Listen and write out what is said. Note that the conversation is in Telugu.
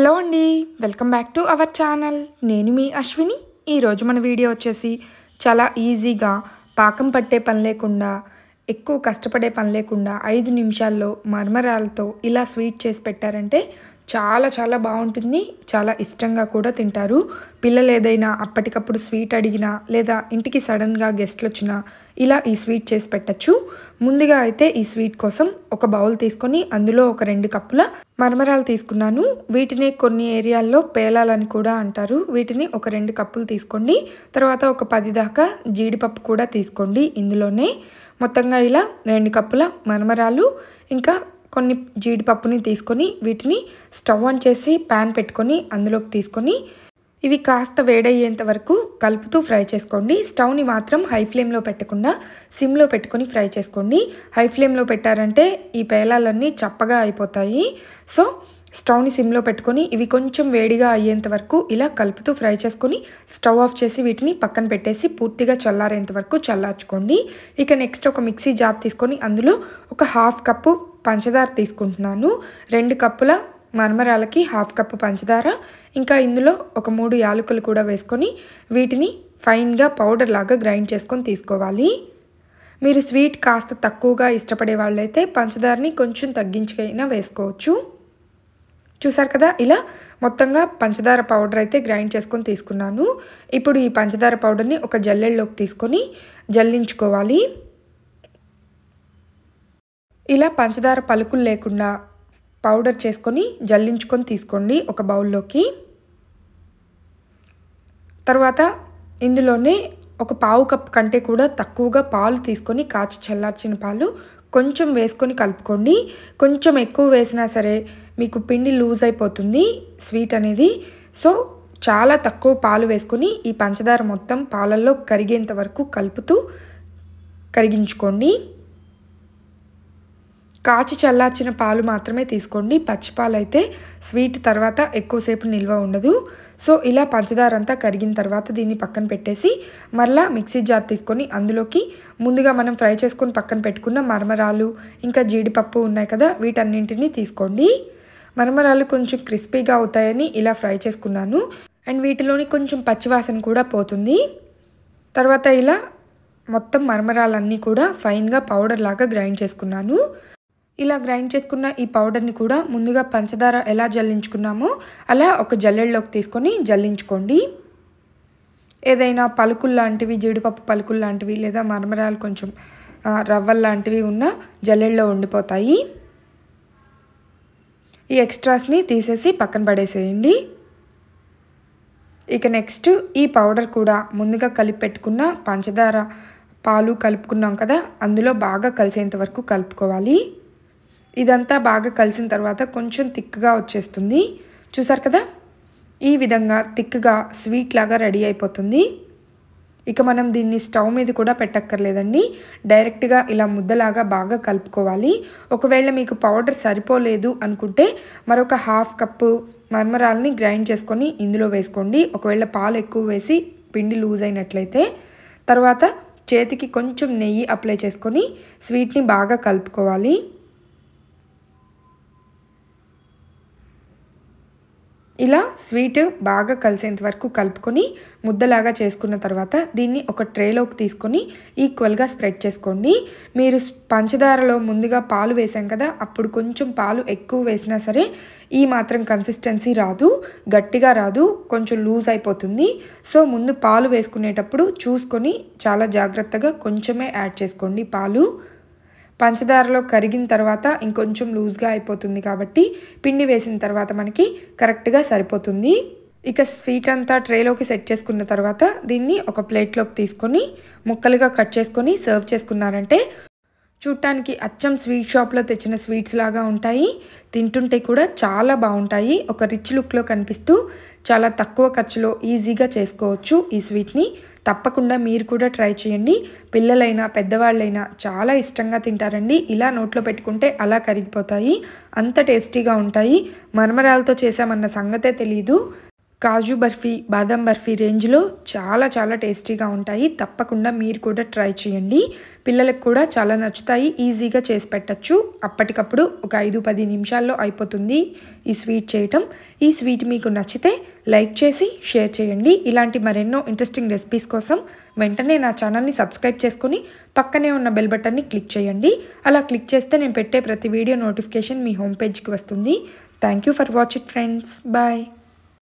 హలో అండి welcome back to our channel నేను మీ అశ్విని ఈరోజు మన వీడియో వచ్చేసి చాలా ఈజీగా పాకం పట్టే పని లేకుండా ఎక్కువ కష్టపడే పని లేకుండా ఐదు నిమిషాల్లో మర్మరాలతో ఇలా స్వీట్ చేసి పెట్టారంటే చాలా చాలా బాగుంటుంది చాలా ఇష్టంగా కూడా తింటారు పిల్లలు ఏదైనా అప్పటికప్పుడు స్వీట్ అడిగినా లేదా ఇంటికి సడన్గా గెస్ట్లు వచ్చినా ఇలా ఈ స్వీట్ చేసి పెట్టచ్చు ముందుగా అయితే ఈ స్వీట్ కోసం ఒక బౌల్ తీసుకొని అందులో ఒక రెండు కప్పుల మరమరాలు తీసుకున్నాను వీటిని కొన్ని ఏరియాల్లో పేలాలని కూడా అంటారు వీటిని ఒక రెండు కప్పులు తీసుకోండి తర్వాత ఒక పది దాకా జీడిపప్పు కూడా తీసుకోండి ఇందులోనే మొత్తంగా ఇలా రెండు కప్పుల మరమరాలు ఇంకా కొన్ని జీడిపప్పుని తీసుకొని వీటిని స్టవ్ ఆన్ చేసి ప్యాన్ పెట్టుకొని అందులోకి తీసుకొని ఇవి కాస్త వేడయ్యేంత వరకు కలుపుతూ ఫ్రై చేసుకోండి స్టవ్ని మాత్రం హై ఫ్లేమ్లో పెట్టకుండా సిమ్లో పెట్టుకొని ఫ్రై చేసుకోండి హై ఫ్లేమ్లో పెట్టారంటే ఈ పేలాలన్నీ చప్పగా అయిపోతాయి సో స్టవ్ని సిమ్లో పెట్టుకొని ఇవి కొంచెం వేడిగా అయ్యేంత వరకు ఇలా కలుపుతూ ఫ్రై చేసుకొని స్టవ్ ఆఫ్ చేసి వీటిని పక్కన పెట్టేసి పూర్తిగా చల్లారేంత వరకు చల్లార్చుకోండి ఇక నెక్స్ట్ ఒక మిక్సీ జార్ తీసుకొని అందులో ఒక హాఫ్ కప్పు పంచదార తీసుకుంటున్నాను రెండు కప్పుల మరమరాలకి హాఫ్ కప్పు పంచదార ఇంకా ఇందులో ఒక మూడు యాలకులు కూడా వేసుకొని వీటిని ఫైన్గా పౌడర్ లాగా గ్రైండ్ చేసుకొని తీసుకోవాలి మీరు స్వీట్ కాస్త తక్కువగా ఇష్టపడే వాళ్ళైతే పంచదారని కొంచెం తగ్గించుకైనా వేసుకోవచ్చు చూసారు కదా ఇలా మొత్తంగా పంచదార పౌడర్ అయితే గ్రైండ్ చేసుకొని తీసుకున్నాను ఇప్పుడు ఈ పంచదార పౌడర్ని ఒక జల్లెళ్ళలోకి తీసుకొని జల్లించుకోవాలి ఇలా పంచదార పలుకులు లేకుండా పౌడర్ చేసుకొని జల్లించుకొని తీసుకోండి ఒక బౌల్లోకి తర్వాత ఇందులోనే ఒక పావు కప్ కంటే కూడా తక్కువగా పాలు తీసుకొని కాచి చల్లార్చిన పాలు కొంచెం వేసుకొని కలుపుకోండి కొంచెం ఎక్కువ వేసినా సరే మీకు పిండి లూజ్ అయిపోతుంది స్వీట్ అనేది సో చాలా తక్కువ పాలు వేసుకొని ఈ పంచదార మొత్తం పాలల్లో కరిగేంత వరకు కలుపుతూ కరిగించుకోండి కాచి చల్లార్చిన పాలు మాత్రమే తీసుకోండి పచ్చిపాలు అయితే స్వీట్ తర్వాత ఎక్కువసేపు నిల్వ ఉండదు సో ఇలా పంచదార అంతా కరిగిన తర్వాత దీన్ని పక్కన పెట్టేసి మరలా మిక్సీ జార్ తీసుకొని అందులోకి ముందుగా మనం ఫ్రై చేసుకొని పక్కన పెట్టుకున్న మరమరాలు ఇంకా జీడిపప్పు ఉన్నాయి కదా వీటన్నింటినీ తీసుకోండి మరమరాలు కొంచెం క్రిస్పీగా అవుతాయని ఇలా ఫ్రై చేసుకున్నాను అండ్ వీటిలోని కొంచెం పచ్చివాసన కూడా పోతుంది తర్వాత ఇలా మొత్తం మరమరాలన్నీ కూడా ఫైన్గా పౌడర్ లాగా గ్రైండ్ చేసుకున్నాను ఇలా గ్రైండ్ చేసుకున్న ఈ పౌడర్ని కూడా ముందుగా పంచదార ఎలా జల్లించుకున్నామో అలా ఒక జల్లెడలోకి తీసుకొని జల్లించుకోండి ఏదైనా పలుకులు లాంటివి జీడిపప్పు పలుకులు లాంటివి లేదా మరమరాలు కొంచెం రవ్వ లాంటివి ఉన్న జల్లెడలో ఉండిపోతాయి ఈ ఎక్స్ట్రాస్ని తీసేసి పక్కన పడేసేయండి ఇక నెక్స్ట్ ఈ పౌడర్ కూడా ముందుగా కలిపి పెట్టుకున్న పంచదార పాలు కలుపుకున్నాం కదా అందులో బాగా కలిసేంత వరకు కలుపుకోవాలి ఇదంతా బాగా కలిసిన తర్వాత కొంచెం థిక్గా వచ్చేస్తుంది చూసారు కదా ఈ విధంగా తిక్గా స్వీట్ లాగా రెడీ అయిపోతుంది ఇక మనం దీన్ని స్టవ్ మీద కూడా పెట్టక్కర్లేదండి డైరెక్ట్గా ఇలా ముద్దలాగా బాగా కలుపుకోవాలి ఒకవేళ మీకు పౌడర్ సరిపోలేదు అనుకుంటే మరొక హాఫ్ కప్పు మర్మరాలని గ్రైండ్ చేసుకొని ఇందులో వేసుకోండి ఒకవేళ పాలు ఎక్కువ వేసి పిండి లూజ్ అయినట్లయితే తర్వాత చేతికి కొంచెం నెయ్యి అప్లై చేసుకొని స్వీట్ని బాగా కలుపుకోవాలి ఇలా స్వీట్ బాగా కలిసేంత వరకు కలుపుకొని ముద్దలాగా చేసుకున్న తర్వాత దీన్ని ఒక ట్రేలోకి తీసుకొని ఈక్వల్గా స్ప్రెడ్ చేసుకోండి మీరు పంచదారలో ముందుగా పాలు వేసాం కదా అప్పుడు కొంచెం పాలు ఎక్కువ వేసినా సరే ఈ మాత్రం కన్సిస్టెన్సీ రాదు గట్టిగా రాదు కొంచెం లూజ్ అయిపోతుంది సో ముందు పాలు వేసుకునేటప్పుడు చూసుకొని చాలా జాగ్రత్తగా కొంచెమే యాడ్ చేసుకోండి పాలు పంచదారలో కరిగిన తర్వాత ఇంకొంచెం లూజ్గా అయిపోతుంది కాబట్టి పిండి వేసిన తర్వాత మనకి కరెక్ట్గా సరిపోతుంది ఇక స్వీట్ అంతా ట్రేలోకి సెట్ చేసుకున్న తర్వాత దీన్ని ఒక ప్లేట్లోకి తీసుకొని ముక్కలుగా కట్ చేసుకొని సర్వ్ చేసుకున్నారంటే చూడటానికి అచ్చం స్వీట్ షాప్లో తెచ్చిన స్వీట్స్ లాగా ఉంటాయి తింటుంటే కూడా చాలా బాగుంటాయి ఒక రిచ్ లుక్లో కనిపిస్తూ చాలా తక్కువ ఖర్చులో ఈజీగా చేసుకోవచ్చు ఈ స్వీట్ని తప్పకుండా మీరు కూడా ట్రై చేయండి పిల్లలైనా పెద్దవాళ్ళైనా చాలా ఇష్టంగా తింటారండి ఇలా నోట్లో పెట్టుకుంటే అలా కరిగిపోతాయి అంత టేస్టీగా ఉంటాయి మరమరాలతో చేసామన్న సంగతే తెలియదు కాజు బర్ఫీ బాదం బర్ఫీ రేంజ్లో చాలా చాలా టేస్టీగా ఉంటాయి తప్పకుండా మీరు కూడా ట్రై చేయండి పిల్లలకు కూడా చాలా నచ్చుతాయి ఈజీగా చేసి పెట్టచ్చు అప్పటికప్పుడు ఒక ఐదు పది నిమిషాల్లో అయిపోతుంది ఈ స్వీట్ చేయటం ఈ స్వీట్ మీకు నచ్చితే లైక్ చేసి షేర్ చేయండి ఇలాంటి మరెన్నో ఇంట్రెస్టింగ్ రెసిపీస్ కోసం వెంటనే నా ఛానల్ని సబ్స్క్రైబ్ చేసుకుని పక్కనే ఉన్న బెల్ బటన్ని క్లిక్ చేయండి అలా క్లిక్ చేస్తే నేను పెట్టే ప్రతి వీడియో నోటిఫికేషన్ మీ హోమ్ పేజ్కి వస్తుంది thank for watch it friends bye